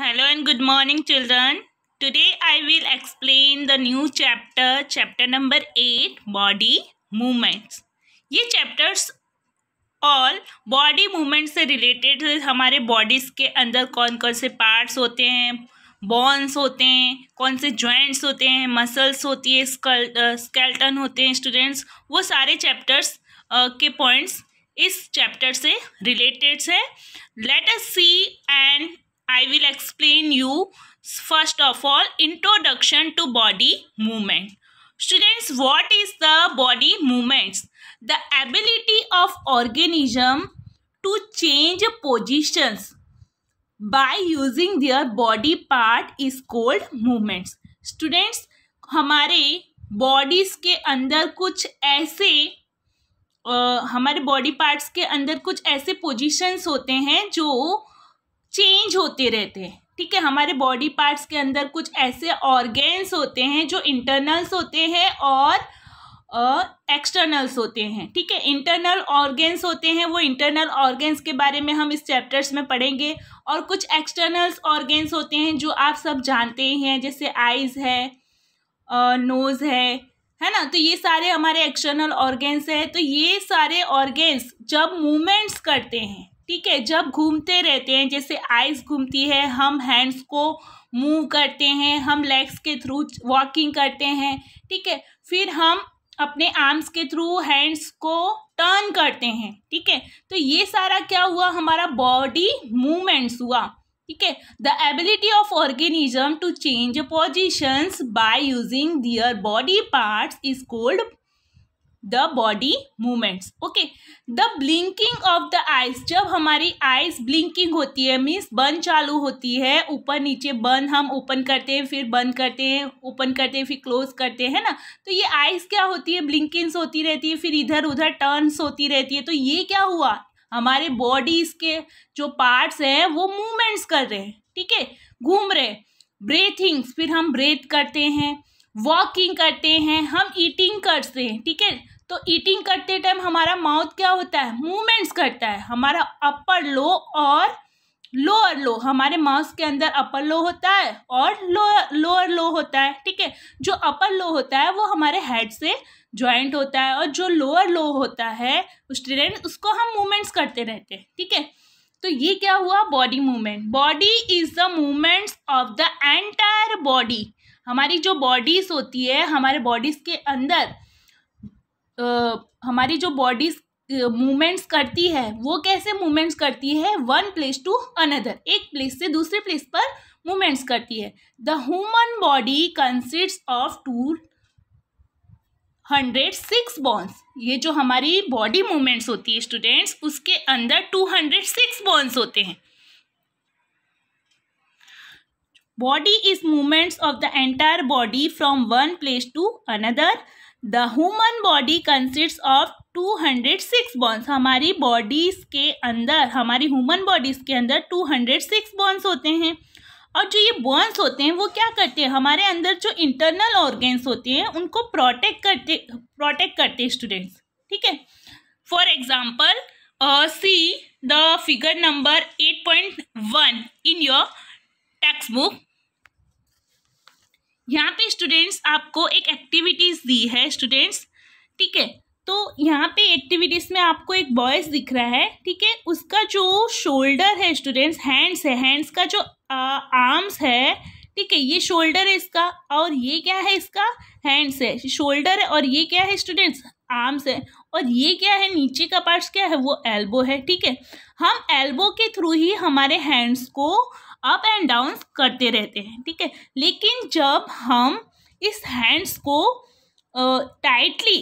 Hello and good morning children Today I will explain the new chapter chapter number eight body movements ये chapters और body movements से related हमारे bodies के अंदर कौन कौन से पार्ट्स होते हैं बॉन्स होते हैं कौन से जॉइंट्स होते हैं मसल्स होती है स्केल्टन uh, होते हैं स्टूडेंट्स वो सारे चैप्टर्स uh, के पॉइंट्स इस चैप्टर से रिलेटेड है let us see and I will explain you first of all introduction to body movement. Students, what is the body movements? The ability of organism to change positions by using their body part is called movements. Students, हमारे bodies के अंदर कुछ ऐसे आ, हमारे body parts के अंदर कुछ ऐसे पोजीशंस होते हैं जो चेंज होते रहते हैं ठीक है हमारे बॉडी पार्ट्स के अंदर कुछ ऐसे ऑर्गेन्स होते हैं जो इंटरनल्स होते हैं और एक्सटर्नल्स uh, होते हैं ठीक है इंटरनल ऑर्गेन्स होते हैं वो इंटरनल ऑर्गेन्स के बारे में हम इस चैप्टर्स में पढ़ेंगे और कुछ एक्सटर्नल्स ऑर्गेन्स होते हैं जो आप सब जानते हैं जैसे आइज़ है नोज़ uh, है है ना तो ये सारे हमारे एक्सटर्नल ऑर्गेन्स है तो ये सारे ऑर्गेन्स जब मूवमेंट्स करते हैं ठीक है जब घूमते रहते हैं जैसे आइज घूमती है हम हैंड्स को मूव करते हैं हम लेग्स के थ्रू वॉकिंग करते हैं ठीक है फिर हम अपने आर्म्स के थ्रू हैंड्स को टर्न करते हैं ठीक है तो ये सारा क्या हुआ हमारा बॉडी मूवमेंट्स हुआ ठीक है the ability of organism to change positions by using their body parts is called the body movements okay the blinking of the eyes जब हमारी आइज ब्लिंकिंग होती है मीन्स बंद चालू होती है ऊपर नीचे बंद हम ओपन करते हैं फिर बंद करते हैं ओपन करते हैं फिर क्लोज करते हैं ना तो ये आइज क्या होती है ब्लिंकिंग्स होती रहती है फिर इधर उधर टर्नस होती रहती है तो ये क्या हुआ हमारे बॉडीज के जो पार्ट्स हैं वो मूवमेंट्स कर रहे हैं ठीक है घूम रहे ब्रेथिंग्स फिर हम ब्रेथ करते हैं वॉकिंग करते हैं हम ईटिंग करते हैं ठीक है तो ईटिंग करते टाइम हमारा माउथ क्या होता है मूवमेंट्स करता है हमारा अपर लो और लोअर लो हमारे माउथ के अंदर अपर लो होता है और लोअर लोअर लो होता है ठीक है जो अपर लो होता है वो हमारे हेड से ज्वाइंट होता है और जो लोअर लो होता है उस ट्रेन उसको हम मूवमेंट्स करते रहते हैं ठीक है तो ये क्या हुआ body movement body is the movements of the entire body हमारी जो बॉडीज होती है हमारे बॉडीज के अंदर आ, हमारी जो बॉडीज मूवमेंट्स करती है वो कैसे मूवमेंट्स करती है वन प्लेस टू अनदर एक प्लेस से दूसरे प्लेस पर मूवमेंट्स करती है the human body consist of two hundred six bones ये जो हमारी बॉडी मूवमेंट्स होती है स्टूडेंट्स उसके अंदर टू हंड्रेड सिक्स बॉन्स होते हैं body is movements of the entire body from one place to another the human body consist of 206 bones हमारी बॉडीज के अंदर हमारी ह्यूमन बॉडीज के अंदर 206 बॉन्स होते हैं और जो ये बॉन्स होते हैं वो क्या करते हैं हमारे अंदर जो इंटरनल ऑर्गेन्स होते हैं उनको प्रोटेक्ट करते प्रोटेक्ट करते हैं स्टूडेंट्स ठीक है for example see the figure number eight point one in your text book यहाँ पे स्टूडेंट्स आपको एक एक्टिविटीज़ दी है स्टूडेंट्स ठीक है तो यहाँ पे एक्टिविटीज़ में आपको एक बॉयज़ दिख रहा है ठीक है उसका जो शोल्डर है स्टूडेंट्स हैंड्स है हैंड्स का जो आर्म्स है ठीक है ये शोल्डर है इसका और ये क्या है इसका हैंड्स है शोल्डर है और ये क्या है स्टूडेंट्स आर्म्स है और ये क्या है नीचे का पार्ट्स क्या है वो एल्बो है ठीक है हम एल्बो के थ्रू ही हमारे हैंड्स को अप एंड डाउन करते रहते हैं ठीक है लेकिन जब हम इस हैंड्स को टाइटली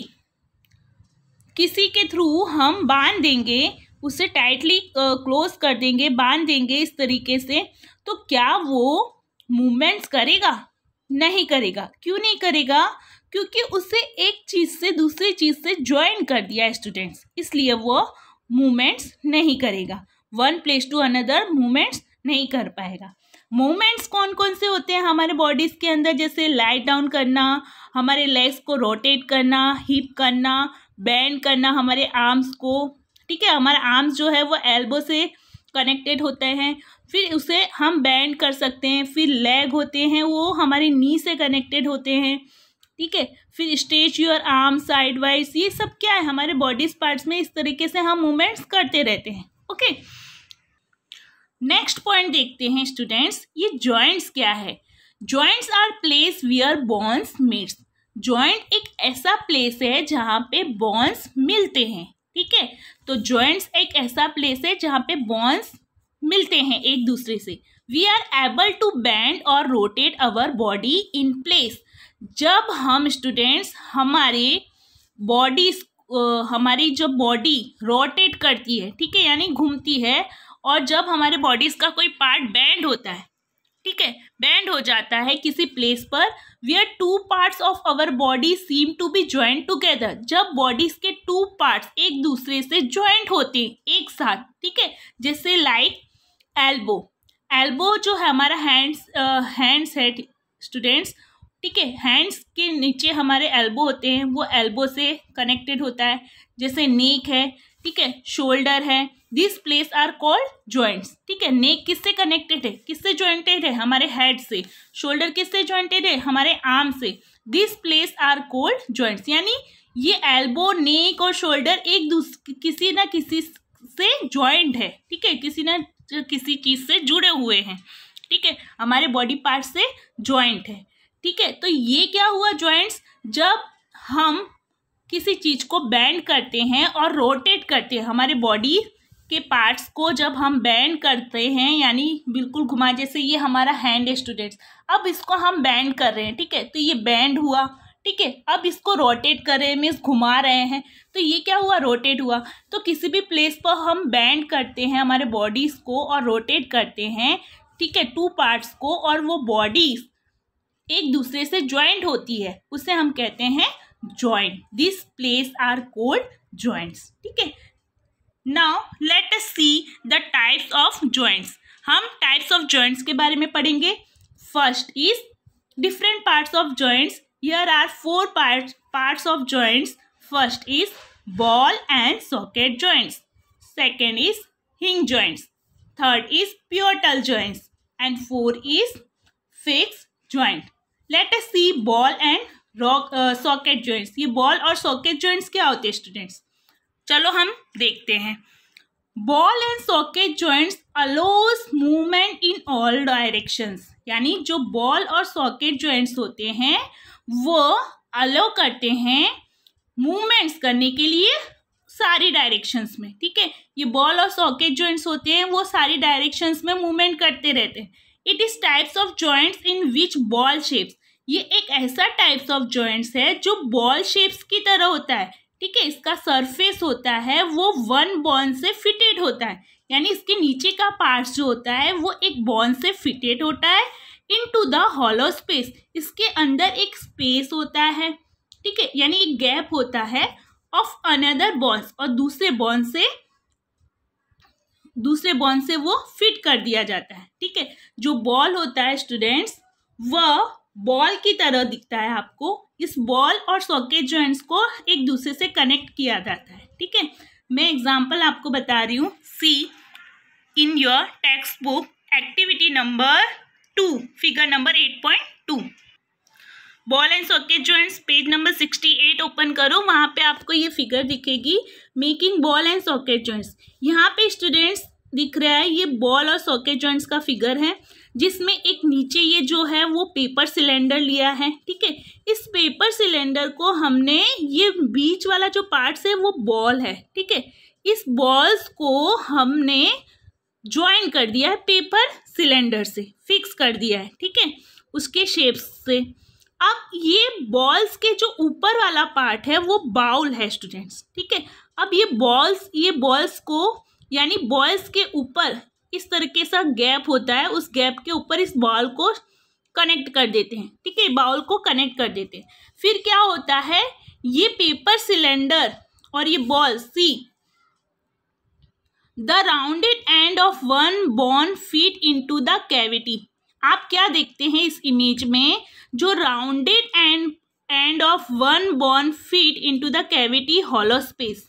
किसी के थ्रू हम बांध देंगे उसे टाइटली क्लोज कर देंगे बांध देंगे इस तरीके से तो क्या वो मूवमेंट्स करेगा नहीं करेगा क्यों नहीं करेगा क्योंकि उसे एक चीज़ से दूसरी चीज़ से ज्वाइन कर दिया है स्टूडेंट्स इसलिए वो मूवमेंट्स नहीं करेगा one place to another movements नहीं कर पाएगा मूवमेंट्स कौन कौन से होते हैं हमारे बॉडीज़ के अंदर जैसे लाइट डाउन करना हमारे लेग्स को रोटेट करना हिप करना बैंड करना हमारे आर्म्स को ठीक है हमारे आर्म्स जो है वो एल्बो से कनेक्टेड होते हैं फिर उसे हम बैंड कर सकते हैं फिर लेग होते हैं वो हमारे नी से कनेक्टेड होते हैं ठीक है फिर stretch your arm side wise ये सब क्या है हमारे बॉडीज पार्ट्स में इस तरीके से हम मूवमेंट्स करते रहते हैं ओके okay? नेक्स्ट पॉइंट देखते हैं स्टूडेंट्स ये जॉइंट्स क्या है joints are place where bones meets joint एक ऐसा प्लेस है जहाँ पे बॉन्स मिलते हैं ठीक है तो जॉइंट्स एक ऐसा प्लेस है जहाँ पे बॉन्स मिलते हैं एक दूसरे से we are able to bend और rotate our body in place जब हम स्टूडेंट्स हमारे बॉडी हमारी जो बॉडी रोटेट करती है ठीक है यानी घूमती है और जब हमारे बॉडीज का कोई पार्ट बैंड होता है ठीक है बैंड हो जाता है किसी प्लेस पर we are two parts of our body seem to be joint together जब बॉडीज के टू पार्ट्स एक दूसरे से ज्वाइंट होते हैं एक साथ ठीक है जैसे लाइक एल्बो एल्बो जो है हमारा हैंड्स हैंड्स है स्टूडेंट्स ठीक है हैंड्स के नीचे हमारे एल्बो होते हैं वो एल्बो से कनेक्टेड होता है जैसे नेक है ठीक है शोल्डर है this place are called joints ठीक है नेक किससे कनेक्टेड है किससे ज्वाइंटेड है हमारे हेड से शोल्डर किससे ज्वाइंटेड है हमारे आर्म से this place are called joints यानी ये एल्बो नेक और शोल्डर एक दूसरे किसी ना किसी से ज्वाइंट है ठीक है किसी ना किसी चीज से जुड़े हुए हैं ठीक है हमारे बॉडी पार्ट से ज्वाइंट है ठीक है तो ये क्या हुआ ज्वाइंट्स जब हम किसी चीज को बैंड करते हैं और रोटेट करते हैं हमारे बॉडी के पार्ट्स को जब हम बैंड करते हैं यानी बिल्कुल घुमा जैसे ये हमारा हैंड है स्टूडेंट्स अब इसको हम बैंड कर रहे हैं ठीक है तो ये बैंड हुआ ठीक है अब इसको रोटेट कर रहे हैं मीन्स घुमा रहे हैं तो ये क्या हुआ रोटेट हुआ तो किसी भी प्लेस पर हम बैंड करते हैं हमारे बॉडीज़ को और रोटेट करते हैं ठीक है टू पार्ट्स को और वो बॉडीज़ एक दूसरे से ज्वाइंट होती है उसे हम कहते हैं joint this place are called joints ठीक है now let us see the types of joints हम टाइप्स ऑफ जॉइंट्स के बारे में पढ़ेंगे first is different parts of joints here are four part parts of joints first is ball and socket joints second is hinge joints third is pivotal joints and four is fix joint let us see ball and rock socket joints ये ball और socket joints क्या होते हैं students चलो हम देखते हैं ball and socket joints allows movement in all directions यानी जो बॉल और सॉकेट जॉइंट्स होते हैं वो अलो करते हैं मूवमेंट्स करने के लिए सारी डायरेक्शंस में ठीक है ये बॉल और सॉकेट जॉइंट्स होते हैं वो सारी डायरेक्शंस में मूवमेंट करते रहते हैं it is types of joints in which ball shapes ये एक ऐसा टाइप्स ऑफ जॉइंट्स है जो बॉल शेप्स की तरह होता है ठीक है इसका सरफेस होता है वो वन बॉन से फिटेड होता है यानी इसके नीचे का पार्ट जो होता है वो एक बॉन से फिटेड होता है into the hollow space इसके अंदर एक स्पेस होता है ठीक है यानी एक गैप होता है ऑफ अनदर बॉन्स और दूसरे बॉन से दूसरे बॉन से वो फिट कर दिया जाता है ठीक है जो बॉल होता है स्टूडेंट्स वह बॉल की तरह दिखता है आपको इस बॉल और सॉकेट जॉइंट्स को एक दूसरे से कनेक्ट किया जाता है ठीक है मैं एग्जांपल आपको बता रही हूँ see in your text book activity number two figure number eight point two ball and socket joints page number sixty eight open करो वहाँ पे आपको ये फिगर दिखेगी making ball and socket joints यहाँ पे स्टूडेंट्स दिख रहा है ये बॉल और सॉकेट जॉइंट्स का फिगर है जिसमें एक नीचे ये जो है वो पेपर सिलेंडर लिया है ठीक है इस पेपर सिलेंडर को हमने ये बीच वाला जो पार्ट्स है वो बॉल है ठीक है इस बॉल्स को हमने ज्वाइन कर दिया है पेपर सिलेंडर से फिक्स कर दिया है ठीक है उसके शेप्स से अब ये बॉल्स के जो ऊपर वाला पार्ट है वो बाउल है स्टूडेंट्स ठीक है अब ये बॉल्स ये बॉल्स को यानी बॉल्स के ऊपर इस तरीके सा गैप होता है उस गैप के ऊपर इस बॉल को कनेक्ट कर देते हैं ठीक है बाउल को कनेक्ट कर देते हैं फिर क्या होता है ये पेपर सिलेंडर और ये ball see the rounded end of one bone fit into the cavity आप क्या देखते हैं इस इमेज में जो rounded end end of one bone fit into the cavity hollow space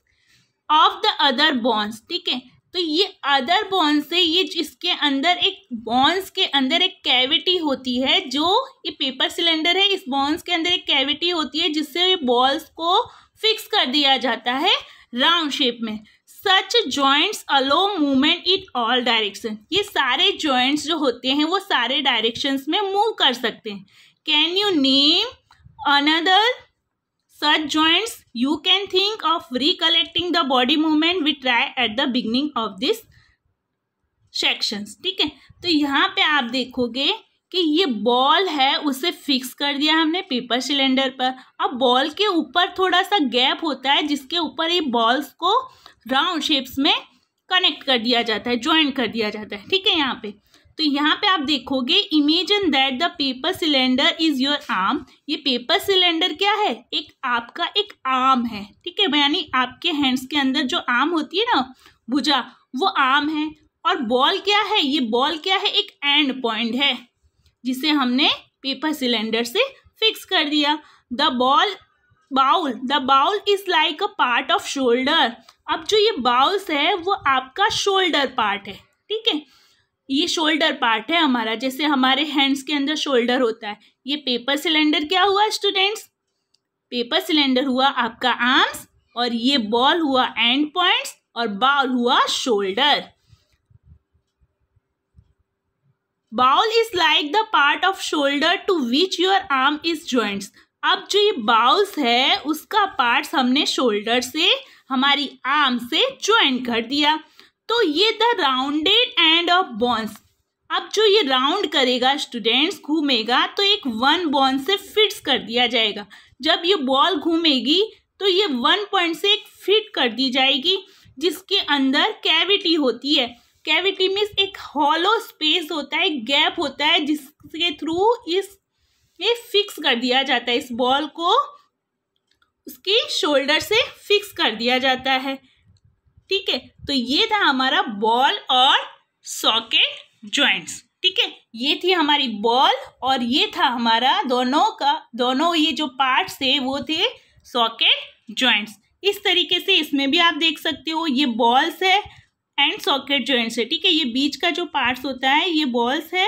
of the other bones ठीक है तो ये अदर बॉन्स से ये इसके अंदर एक बॉन्स के अंदर एक कैविटी होती है जो ये पेपर सिलेंडर है इस बॉन्स के अंदर एक कैविटी होती है जिससे बॉल्स को फिक्स कर दिया जाता है राउंड शेप में such joints allow movement in all direction ये सारे जॉइंट्स जो होते हैं वो सारे डायरेक्शंस में मूव कर सकते हैं can you name another such joints, you can think of recollecting the body movement we try at the beginning of this sections. ठीक है तो यहाँ पे आप देखोगे कि ये बॉल है उसे फिक्स कर दिया हमने पेपर सिलेंडर पर अब बॉल के ऊपर थोड़ा सा गैप होता है जिसके ऊपर ये बॉल्स को राउंड शेप्स में कनेक्ट कर दिया जाता है ज्वाइंट कर दिया जाता है ठीक है यहाँ पे तो यहाँ पे आप देखोगे imagine that the paper cylinder is your arm ये पेपर सिलेंडर क्या है एक आपका एक आर्म है ठीक है यानी आपके हैंड्स के अंदर जो आर्म होती है ना भुजा वो आर्म है और बॉल क्या है ये बॉल क्या है एक एंड पॉइंट है जिसे हमने पेपर सिलेंडर से फिक्स कर दिया the ball bowl the bowl is like a part of shoulder अब जो ये बाउल्स है वो आपका शोल्डर पार्ट है ठीक है ये शोल्डर पार्ट है हमारा जैसे हमारे हैंड्स के अंदर शोल्डर होता है ये पेपर सिलेंडर क्या हुआ स्टूडेंट्स पेपर सिलेंडर हुआ आपका आर्म्स और ये बॉल हुआ एंड पॉइंट्स और बाउल हुआ shoulder bowl is like the part of shoulder to which your arm is joints अब जो ये बाउल्स है उसका पार्ट हमने शोल्डर से हमारी आर्म से ज्वाइंट कर दिया तो ये the rounded end of bones अब जो ये राउंड करेगा स्टूडेंट्स घूमेगा तो एक वन बॉन्ड से फिट्स कर दिया जाएगा जब ये बॉल घूमेगी तो ये वन पॉइंट से एक फिट कर दी जाएगी जिसके अंदर कैविटी होती है कैविटी मीन्स एक हॉलो स्पेस होता है गैप होता है जिसके थ्रू इस ये फिक्स कर दिया जाता है इस बॉल को उसके शोल्डर से फिक्स कर दिया जाता है ठीक है तो ये था हमारा बॉल और सॉकेट ज्वाइंट्स ठीक है ये थी हमारी बॉल और ये था हमारा दोनों का दोनों ये जो पार्ट्स थे वो थे सॉकेट ज्वाइंट्स इस तरीके से इसमें भी आप देख सकते हो ये बॉल्स है एंड सॉकेट जॉइंट्स है ठीक है ये बीच का जो पार्ट्स होता है ये बॉल्स है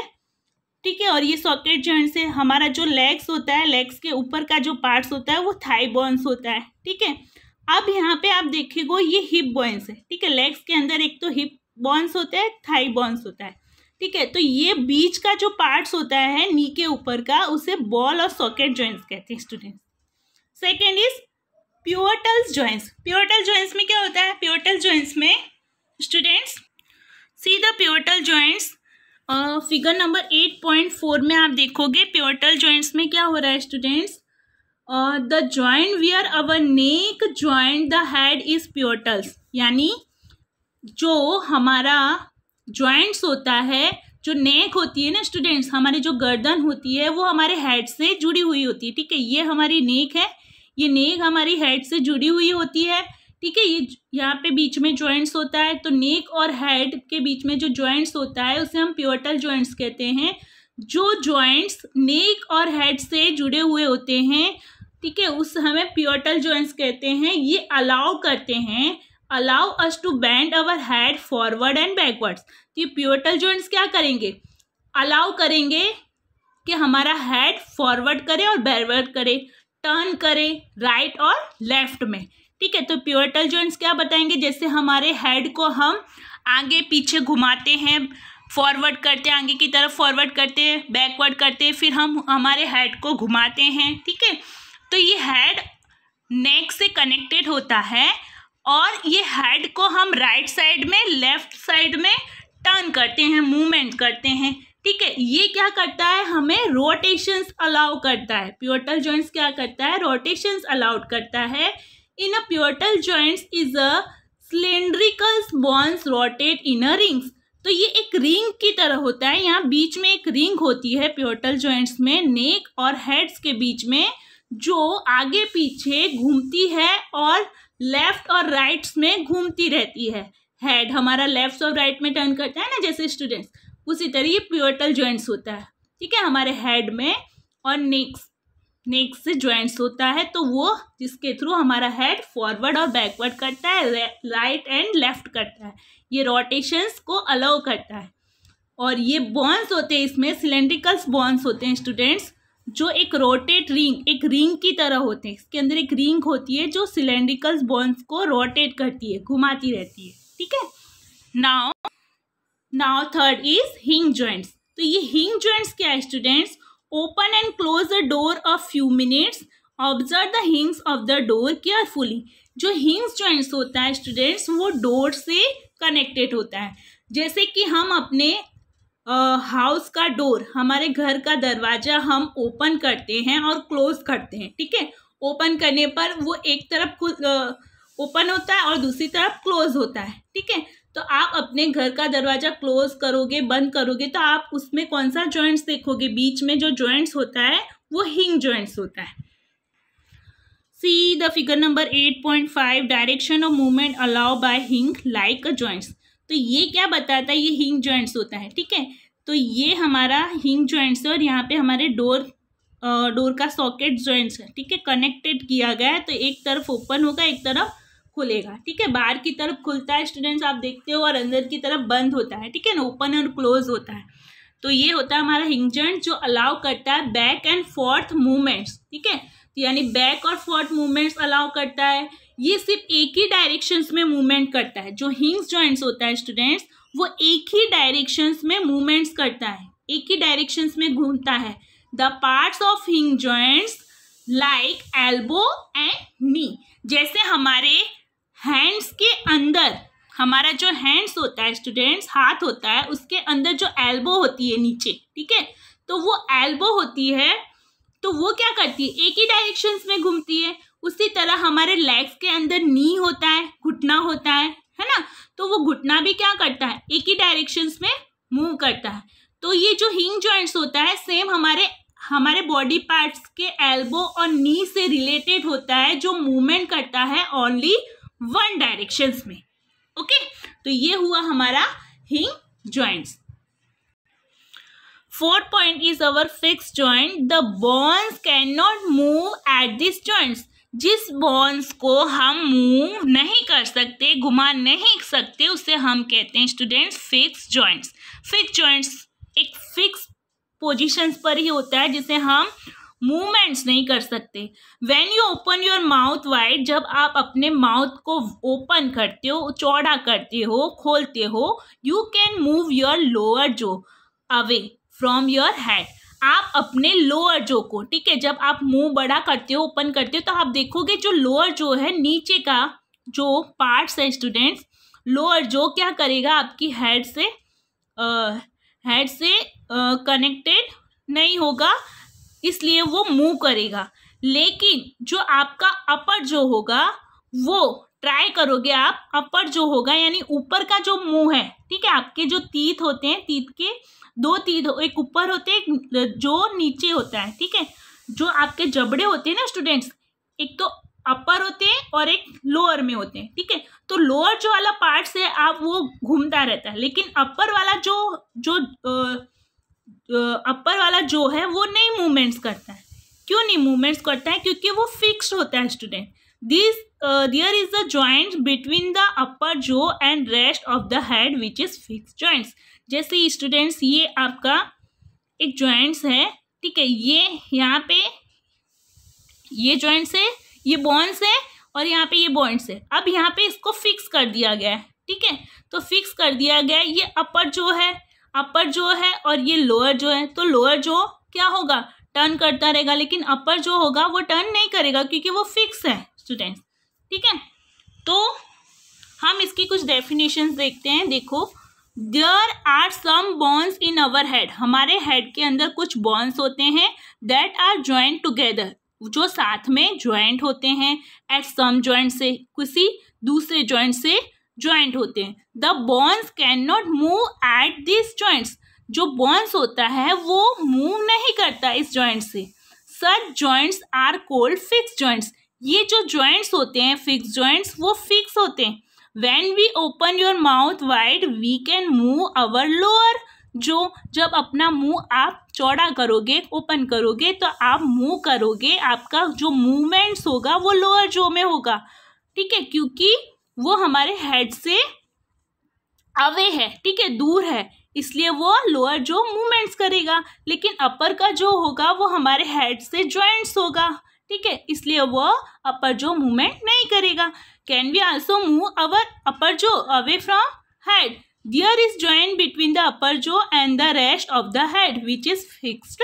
ठीक है और ये सॉकेट जॉइंट्स से हमारा जो लेग्स होता है लेग्स के ऊपर का जो पार्ट्स होता है वो थाई बोन्स होता है ठीक है अब यहाँ पे आप देखेगो ये हिप बोन्स है ठीक है लेग्स के अंदर एक तो हिप बॉन्स होते हैं थाई बॉन्स होता है ठीक है तो ये बीच का जो पार्ट्स होता है नी के ऊपर का उसे बॉल और सॉकेट जॉइंट्स कहते हैं students second is pivotals joints pivotal joints में क्या होता है प्योरटल जॉइंट्स में students see the pivotal joints figure number eight point four में आप देखोगे प्योरटल जॉइंट्स में क्या हो रहा है students the joint where our neck joint the head is pivotals यानी जो हमारा जॉइंट्स होता है जो नेक होती है ना स्टूडेंट्स हमारी जो गर्दन होती है वो हमारे हेड से जुड़ी हुई होती है ठीक है ये हमारी नेक है ये नेक हमारी हेड से जुड़ी हुई होती है ठीक है ये यहाँ पे बीच में जॉइंट्स होता है तो नेक और हेड के बीच में जो जॉइंट्स होता है उसे हम प्योटल जॉइंट्स कहते हैं जो जॉइंट्स नेक और हेड से जुड़े हुए होते हैं ठीक है उस हमें प्योटल जॉइंट्स कहते हैं ये अलाउ करते हैं allow us to bend our head forward and backwards तो ये प्योटल जॉइंट्स क्या करेंगे अलाउ करेंगे कि हमारा हेड फॉरवर्ड करे और बैकवर्ड करे टर्न करे राइट right और लेफ्ट में ठीक है तो प्योटल जॉइंट्स क्या बताएंगे जैसे हमारे हेड को हम आगे पीछे घुमाते हैं फॉरवर्ड करते हैं आगे की तरफ फॉरवर्ड करते हैं बैकवर्ड करते हैं फिर हम हमारे हेड को घुमाते हैं ठीक है तो ये हेड नेक से कनेक्टेड होता है और ये हेड को हम राइट साइड में लेफ्ट साइड में टर्न करते हैं मूवमेंट करते हैं ठीक है ये क्या करता है हमें रोटेशंस अलाउ करता है प्योरटल जॉइंट्स क्या करता है रोटेशंस अलाउड करता है in a pivotal joints is a cylindricals bones rotate in a rings तो ये एक रिंग की तरह होता है यहाँ बीच में एक रिंग होती है प्योरटल जॉइंट्स में नेक और हेड्स के बीच में जो आगे पीछे घूमती है और लेफ्ट और राइट्स में घूमती रहती है हेड हमारा लेफ्ट और राइट में टर्न करता है ना जैसे स्टूडेंट्स उसी तरह ये प्योरटल ज्वाइंट्स होता है ठीक है हमारे हेड में और नेक्स नेक से ज्वाइंट्स होता है तो वो जिसके थ्रू हमारा हेड फॉरवर्ड और बैकवर्ड करता है राइट एंड लेफ्ट करता है ये रोटेशंस को अलाउ करता है और ये बॉन्स होते हैं इसमें सिलेंड्रिकल्स बॉन्स होते हैं स्टूडेंट्स जो एक रोटेट रिंग एक रिंग की तरह होते हैं इसके अंदर एक रिंग होती है जो सिलेंड्रिकल बोन्स को रोटेट करती है घुमाती रहती है ठीक है now now third is hinge joints तो ये हिंग ज्वाइंट्स क्या है students open and close the door of few minutes observe the hinges of the door carefully जो हिंग्स जॉइंट्स होता है स्टूडेंट्स वो डोर से कनेक्टेड होता है जैसे कि हम अपने हाउस का डोर हमारे घर का दरवाज़ा हम ओपन करते हैं और क्लोज करते हैं ठीक है ओपन करने पर वो एक तरफ खुद ओपन होता है और दूसरी तरफ क्लोज होता है ठीक है तो आप अपने घर का दरवाज़ा क्लोज करोगे बंद करोगे तो आप उसमें कौन सा जॉइंट्स देखोगे बीच में जो जॉइंट्स होता है वो हिंग जॉइंट्स होता है see the figure number eight point five direction of movement allow by hinge like a joints तो ये क्या बताता है ये हिंग जॉइंट्स होता है ठीक है तो ये हमारा हिंग जॉइंट्स है और यहाँ पे हमारे डोर डोर का सॉकेट जॉइंट्स है ठीक है कनेक्टेड किया गया है तो एक तरफ ओपन होगा एक तरफ खुलेगा ठीक है बाहर की तरफ खुलता है स्टूडेंट्स आप देखते हो और अंदर की तरफ बंद होता है ठीक है ना ओपन और क्लोज होता है तो ये होता है हमारा हिंग जॉइंट जो अलाउ करता है बैक एंड फोर्थ मूवमेंट्स ठीक है तो यानी बैक और फोर्थ मूवमेंट्स अलाउ करता है ये सिर्फ एक ही डायरेक्शंस में मूवमेंट करता है जो हिंग्स जॉइंट्स होता है स्टूडेंट्स वो एक ही डायरेक्शंस में मूवमेंट्स करता है एक ही डायरेक्शंस में घूमता है the parts of hinge joints like elbow and knee जैसे हमारे हैंड्स के अंदर हमारा जो हैंड्स होता है स्टूडेंट्स हाथ होता है उसके अंदर जो एल्बो होती है नीचे ठीक है तो वो एल्बो होती है तो वो क्या करती है एक ही डायरेक्शंस में घूमती है उसी तरह हमारे लेग्स के अंदर नी होता है घुटना होता है है ना तो वो घुटना भी क्या करता है एक ही डायरेक्शंस में मूव करता है तो ये जो हिंग जॉइंट्स होता है सेम हमारे हमारे बॉडी पार्ट्स के एल्बो और नी से रिलेटेड होता है जो मूवमेंट करता है ओनली वन डायरेक्शंस में ओके तो ये हुआ हमारा hinge joints point is our fix joint the bones can not move at this joints जिस बॉन्स को हम मूव नहीं कर सकते घुमा नहीं सकते उसे हम कहते हैं students fix joints fix joints एक फिक्स पोजीशंस पर ही होता है जिसे हम मूवमेंट्स नहीं कर सकते when you open your mouth wide जब आप अपने माउथ को ओपन करते हो चौड़ा करते हो खोलते हो you can move your lower jaw away from your head आप अपने लोअर जो को ठीक है जब आप मुंह बड़ा करते हो ओपन करते हो तो आप देखोगे जो लोअर जो है नीचे का जो पार्ट्स है स्टूडेंट्स लोअर जो क्या करेगा आपकी हेड से हेड से कनेक्टेड नहीं होगा इसलिए वो मूव करेगा लेकिन जो आपका अपर जो होगा वो ट्राई करोगे आप अपर जो होगा यानी ऊपर का जो मुंह है ठीक है आपके जो तीत होते हैं तीत के दो तीत एक ऊपर होते हैं जो नीचे होता है ठीक है जो आपके जबड़े होते हैं ना स्टूडेंट्स एक तो अपर होते हैं और एक लोअर में होते हैं ठीक है तो लोअर जो वाला पार्ट्स है आप वो घूमता रहता है लेकिन अपर वाला जो जो अपर वाला जो है वो नहीं मूवमेंट्स करता है क्यों नहीं मूवमेंट्स करता है क्योंकि वो फिक्स होता है student this there is the joint between the upper jaw and rest of the head which is fix joints जैसे स्टूडेंट्स ये आपका एक ज्वाइंट्स है ठीक है ये यहाँ पे ये जॉइंट्स है ये बॉन्स है और यहाँ पे ये बॉन्ड्स है अब यहाँ पे इसको फिक्स कर दिया गया है ठीक है तो फिक्स कर दिया गया है ये अपर जो है अपर जो है और ये लोअर जो है तो लोअर जो क्या होगा टर्न करता रहेगा लेकिन अपर जो होगा वो टर्न नहीं करेगा क्योंकि वो फिक्स है स्टूडेंट्स ठीक है तो हम इसकी कुछ डेफिनेशन देखते हैं देखो there are some bones in our head हमारे हेड के अंदर कुछ बॉन्स होते हैं दैट आर ज्वाइंट टुगेदर जो साथ में ज्वाइंट होते हैं एट सम ज्वाइंट से किसी दूसरे ज्वाइंट से ज्वाइंट होते हैं the bones can not move at this joints जो बॉन्स होता है वो मूव नहीं करता इस ज्वाइंट से such joints are called fix joints ये जो जॉइंट्स होते हैं फिक्स ज्वाइंट्स वो फिक्स होते हैं when we open your mouth wide we can move our lower jaw जब अपना मुंह आप चौड़ा करोगे ओपन करोगे तो आप मुंह करोगे आपका जो मूवमेंट्स होगा वो लोअर जो में होगा ठीक है क्योंकि वो हमारे हेड से अवे है ठीक है दूर है इसलिए वो लोअर जो मूवमेंट्स करेगा लेकिन अपर का जो होगा वो हमारे हेड से ज्वाइंट्स होगा ठीक है इसलिए वो अपर जो मूवमेंट नहीं करेगा can we also move our upper jaw away from head there is joint between the upper jaw and the rest of the head which is fixed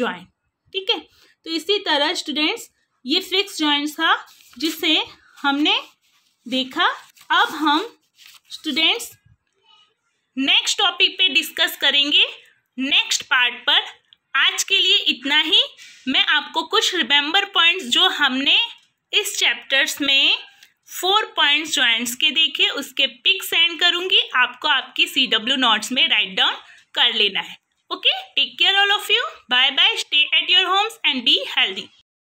joint ठीक है तो इसी तरह स्टूडेंट्स ये फिक्स ज्वाइंट था जिसे हमने देखा अब हम स्टूडेंट्स नेक्स्ट टॉपिक पे डिस्कस करेंगे नेक्स्ट पार्ट पर आज के लिए इतना ही मैं आपको कुछ रिमेंबर पॉइंट्स जो हमने इस चैप्टर्स में फोर पॉइंट्स ज्वाइंट्स के देखे उसके पिक सेंड करूंगी आपको आपकी सी डब्ल्यू नोट्स में राइट डाउन कर लेना है okay take care all of you bye bye stay at your homes and be healthy